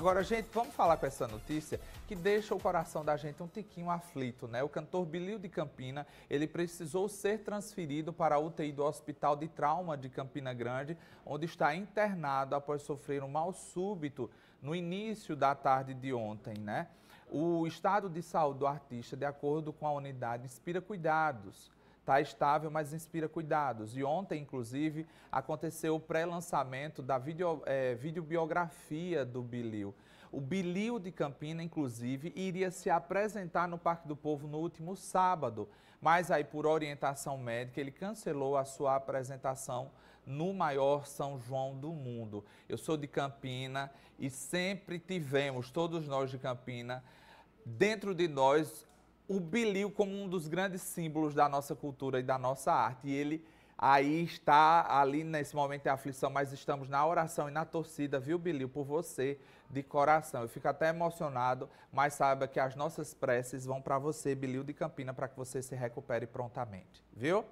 Agora, gente, vamos falar com essa notícia que deixa o coração da gente um tiquinho aflito, né? O cantor Bilio de Campina, ele precisou ser transferido para a UTI do Hospital de Trauma de Campina Grande, onde está internado após sofrer um mal súbito no início da tarde de ontem, né? O estado de saúde do artista, de acordo com a unidade, inspira cuidados está estável, mas inspira cuidados. E ontem, inclusive, aconteceu o pré-lançamento da video, é, videobiografia do Bilio. O Bilio de Campina, inclusive, iria se apresentar no Parque do Povo no último sábado, mas aí, por orientação médica, ele cancelou a sua apresentação no maior São João do mundo. Eu sou de Campina e sempre tivemos, todos nós de Campina, dentro de nós o bilio como um dos grandes símbolos da nossa cultura e da nossa arte. E ele aí está ali nesse momento é aflição, mas estamos na oração e na torcida, viu, bilio, por você de coração. Eu fico até emocionado, mas saiba que as nossas preces vão para você, bilio de Campina, para que você se recupere prontamente, viu?